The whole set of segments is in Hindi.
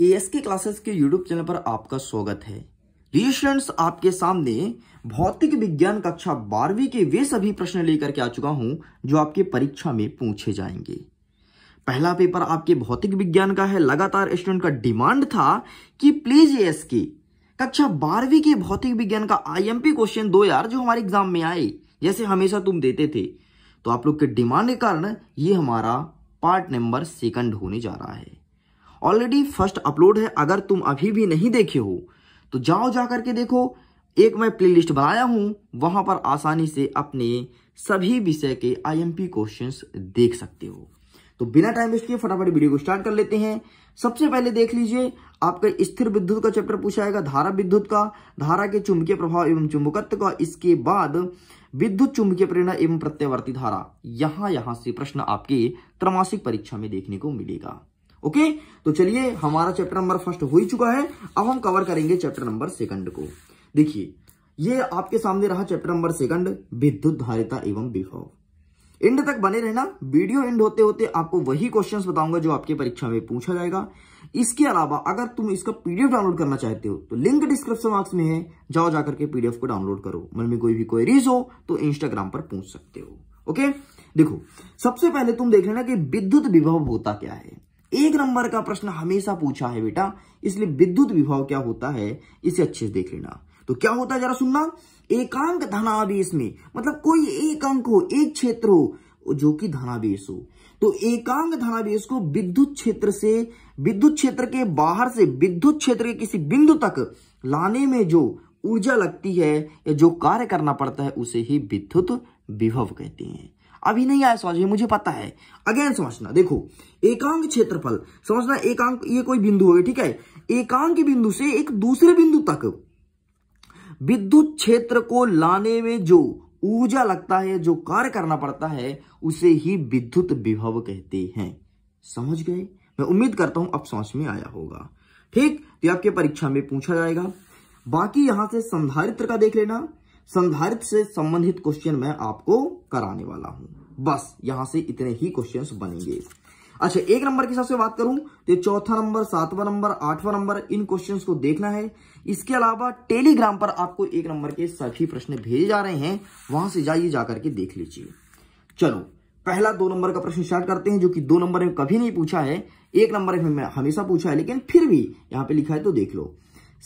ए एस के क्लासेस के यूट्यूब चैनल पर आपका स्वागत है रिस्टूडेंट्स आपके सामने भौतिक विज्ञान कक्षा बारहवीं के वे सभी प्रश्न लेकर के आ चुका हूं जो आपके परीक्षा में पूछे जाएंगे पहला पेपर आपके भौतिक विज्ञान का है लगातार स्टूडेंट का डिमांड था कि प्लीज ए एस के कक्षा बारहवीं के भौतिक विज्ञान का आई क्वेश्चन दो यार जो हमारे एग्जाम में आए जैसे हमेशा तुम देते थे तो आप लोग के डिमांड के कारण ये हमारा पार्ट नंबर सेकंड होने जा रहा है ऑलरेडी फर्स्ट अपलोड है अगर तुम अभी भी नहीं देखे हो तो जाओ जा करके देखो एक मैं प्लेलिस्ट बनाया हूँ वहाँ पर आसानी से अपने सभी विषय के आईएमपी क्वेश्चंस देख सकते हो तो बिना टाइम वेस्ट किए फटाफट वीडियो को स्टार्ट कर लेते हैं सबसे पहले देख लीजिए आपका स्थिर विद्युत का चैप्टर पूछा जाएगा धारा विद्युत का धारा के चुंबकीय प्रभाव एवं चुंबकत्व का इसके बाद विद्युत चुंबकीय प्रेरणा एवं प्रत्यावर्ती धारा यहां यहां से प्रश्न आपके त्रमासिक परीक्षा में देखने को मिलेगा ओके तो चलिए हमारा चैप्टर नंबर फर्स्ट हो ही चुका है अब हम कवर करेंगे चैप्टर नंबर सेकंड को देखिए ये आपके सामने रहा चैप्टर नंबर सेकंड विद्युत धारिता एवं विभव एंड तक बने रहना वीडियो एंड होते होते आपको वही क्वेश्चंस बताऊंगा जो आपके परीक्षा में पूछा जाएगा इसके अलावा अगर तुम इसका पीडीएफ डाउनलोड करना चाहते हो तो लिंक डिस्क्रिप्शन बॉक्स में है जाओ जाकर के पीडीएफ को डाउनलोड करो मन में कोई भी क्वेरीज हो तो इंस्टाग्राम पर पूछ सकते हो ओके देखो सबसे पहले तुम देख लेना कि विद्युत विभव होता क्या है एक नंबर का प्रश्न हमेशा पूछा है बेटा इसलिए विद्युत विभव क्या होता है इसे अच्छे से देख लेना तो क्या होता है जरा सुनना एकांक धनावेश में मतलब कोई एक अंक हो एक क्षेत्र हो जो कि धनावेश हो तो एकांक धनावेश को विद्युत क्षेत्र से विद्युत क्षेत्र के बाहर से विद्युत क्षेत्र के किसी बिंदु तक लाने में जो ऊर्जा लगती है या जो कार्य करना पड़ता है उसे ही विद्युत विभव कहते हैं अभी नहीं आया समझ में मुझे पता है अगेन समझना देखो एकांक क्षेत्रफल समझना एकांक ये कोई बिंदु हो ठीक है एकांक बिंदु से एक दूसरे बिंदु तक विद्युत क्षेत्र को लाने में जो ऊर्जा लगता है जो कार्य करना पड़ता है उसे ही विद्युत विभव कहते हैं समझ गए मैं उम्मीद करता हूं अब समझ में आया होगा ठीक तो आपके परीक्षा में पूछा जाएगा बाकी यहां से संधारित्र का देख लेना संधारित से संबंधित क्वेश्चन मैं आपको कराने वाला हूं बस यहां से इतने ही क्वेश्चन बनेंगे अच्छा एक नंबर के हिसाब से बात करूं तो चौथा नंबर सातवां नंबर आठवां नंबर इन क्वेश्चंस को देखना है इसके अलावा टेलीग्राम पर आपको एक नंबर के सभी प्रश्न भेजे जा रहे हैं वहां से जाइए जाकर के देख लीजिए चलो पहला दो नंबर का प्रश्न स्टार्ट करते हैं जो कि दो नंबर में कभी नहीं पूछा है एक नंबर में हमेशा पूछा है लेकिन फिर भी यहां पे लिखा है तो देख लो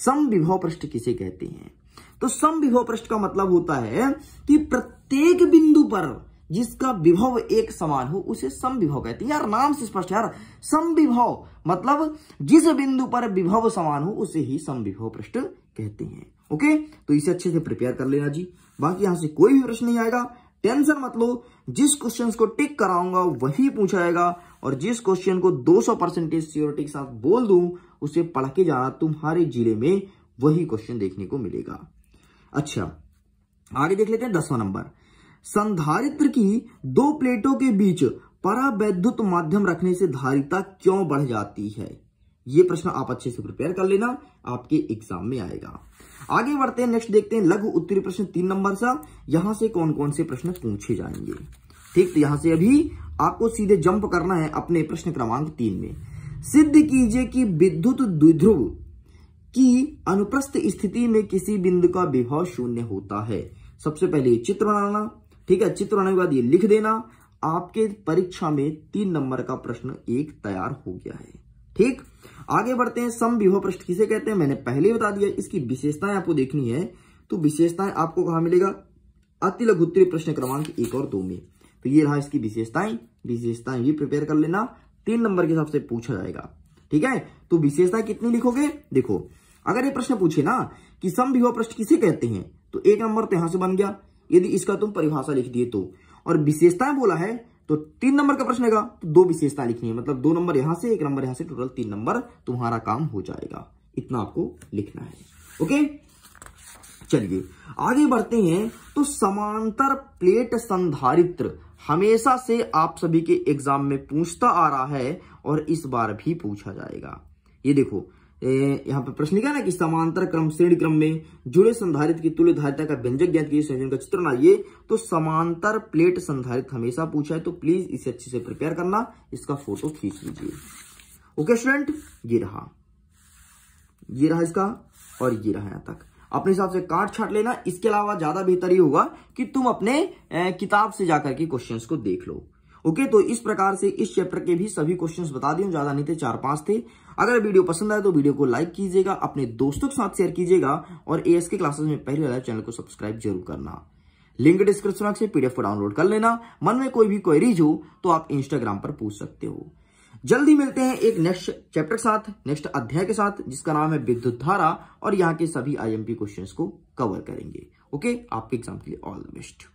सम विभव पृष्ठ किसे कहते हैं तो सम विभव पृष्ठ का मतलब होता है कि प्रत्येक बिंदु पर जिसका विभव एक समान हो उसे सम विभव कहते हैं यार नाम से स्पष्ट यार सम विभव मतलब जिस बिंदु पर विभव समान हो उसे ही सम विभव पृष्ठ कहते हैं ओके तो इसे अच्छे से प्रिपेयर कर लेना जी बाकी यहां से कोई भी प्रश्न नहीं आएगा टेंशन मत लो जिस क्वेश्चन को टिक कराऊंगा वही पूछा जाएगा और जिस क्वेश्चन को 200 परसेंटेज सियोरिटी के साथ बोल दूं उसे पढ़ के जाना तुम्हारे जिले में वही क्वेश्चन देखने को मिलेगा अच्छा आगे देख लेते हैं दसवां नंबर संधारित्र की दो प्लेटों के बीच परावैद्युत माध्यम रखने से धारिता क्यों बढ़ जाती है ये प्रश्न आप अच्छे से प्रिपेयर कर लेना आपके एग्जाम में आएगा आगे बढ़ते हैं नेक्स्ट देखते हैं लघु उत्तरी प्रश्न तीन नंबर सा यहां से कौन कौन से प्रश्न पूछे जाएंगे ठीक तो यहां से अभी आपको सीधे जंप करना है अपने प्रश्न क्रमांक तीन में सिद्ध कीजिए कि विद्युत द्विध्रुव कि अनुप्रस्थ स्थिति में किसी बिंदु का विभव शून्य होता है सबसे पहले चित्र बनाना ठीक है चित्र बनाने के बाद ये लिख देना आपके परीक्षा में तीन नंबर का प्रश्न एक तैयार हो गया है ठीक आगे बढ़ते हैं सम विभव पृष्ठ किसे कहते हैं मैंने पहले ही बता दिया इसकी विशेषताएं आपको देखनी है तो विशेषताएं आपको कहा मिलेगा अति लघुत्तरी प्रश्न क्रमांक एक और दो में तो ये रहा इसकी विशेषताएं विशेषताएं भी प्रिपेयर कर लेना तीन नंबर के हिसाब से पूछा जाएगा ठीक है तो विशेषता कितनी लिखोगे देखो अगर ये प्रश्न पूछे ना कि सम प्रश्न किसे कहते हैं तो एक नंबर तो यहां से बन गया यदि इसका तुम परिभाषा लिख दिए तो और विशेषताएं बोला है तो तीन नंबर का प्रश्न है तो दो विशेषता लिखनी है मतलब दो नंबर यहां से एक नंबर यहां से टोटल तीन नंबर तुम्हारा काम हो जाएगा इतना आपको लिखना है ओके चलिए आगे बढ़ते हैं तो समांतर प्लेट संधारित्र हमेशा से आप सभी के एग्जाम में पूछता आ रहा है और इस बार भी पूछा जाएगा ये देखो यहाँ पर प्रश्न लिखा ना कि समांतर क्रम श्रेणी क्रम में जुड़े संधारित की तुल्य धारिता का व्यंजक ज्ञात कीजिए संयोजन का चित्र बनाइए तो समांतर प्लेट संधारित हमेशा पूछा है तो प्लीज इसे अच्छे से प्रिपेयर करना इसका फोटो खींच लीजिए ओके स्टूडेंट ये रहा ये रहा इसका और ये रहा यहां तक अपने हिसाब से काट छाट लेना इसके अलावा ज्यादा बेहतर ही होगा कि तुम अपने किताब से जाकर के क्वेश्चंस को देख लो ओके तो इस प्रकार से इस चैप्टर के भी सभी क्वेश्चंस बता दिए ज्यादा नहीं थे चार पांच थे अगर वीडियो पसंद आए तो वीडियो को लाइक कीजिएगा अपने दोस्तों के साथ शेयर कीजिएगा और ए के क्लासेस में पहले लाइव चैनल को सब्सक्राइब जरूर करना लिंक डिस्क्रिप्शन से पीडीएफ को डाउनलोड कर लेना मन में कोई भी क्वेरीज हो तो आप इंस्टाग्राम पर पूछ सकते हो जल्दी मिलते हैं एक नेक्स्ट चैप्टर के साथ नेक्स्ट अध्याय के साथ जिसका नाम है विद्युत धारा और यहाँ के सभी आईएमपी क्वेश्चंस को कवर करेंगे ओके आपके एग्जाम के लिए ऑल द बेस्ट